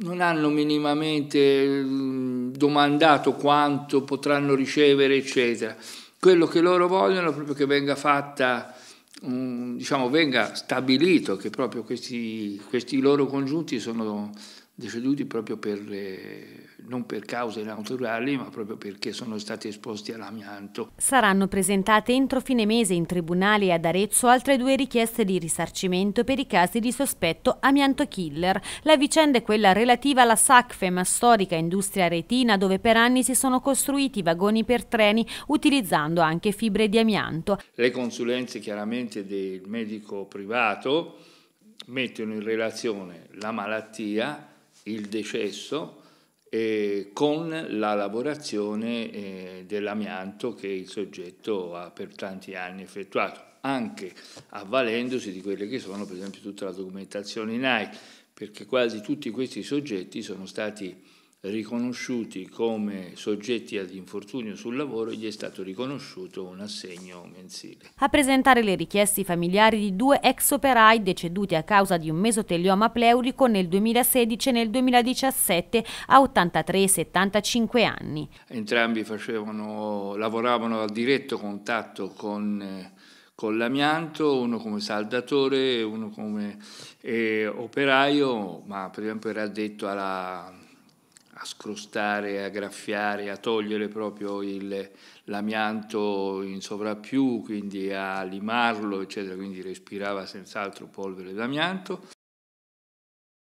non hanno minimamente mm, domandato quanto potranno ricevere, eccetera. Quello che loro vogliono è proprio che venga fatta, mm, diciamo, venga stabilito che proprio questi, questi loro congiunti sono deceduti proprio per, eh, non per cause naturali, ma proprio perché sono stati esposti all'amianto. Saranno presentate entro fine mese in tribunale ad Arezzo altre due richieste di risarcimento per i casi di sospetto amianto killer. La vicenda è quella relativa alla SACFEM, storica industria retina, dove per anni si sono costruiti vagoni per treni utilizzando anche fibre di amianto. Le consulenze chiaramente del medico privato mettono in relazione la malattia il decesso eh, con la lavorazione eh, dell'amianto che il soggetto ha per tanti anni effettuato, anche avvalendosi di quelle che sono per esempio tutta la documentazione INAI, perché quasi tutti questi soggetti sono stati riconosciuti come soggetti ad infortunio sul lavoro gli è stato riconosciuto un assegno mensile. A presentare le richieste i familiari di due ex operai deceduti a causa di un mesotelioma pleurico nel 2016 e nel 2017 a 83 e 75 anni. Entrambi facevano, lavoravano a diretto contatto con con l'amianto, uno come saldatore, uno come eh, operaio, ma per esempio era addetto alla a scrostare, a graffiare, a togliere proprio l'amianto in sovrappiù, quindi a limarlo, eccetera, quindi respirava senz'altro polvere d'amianto.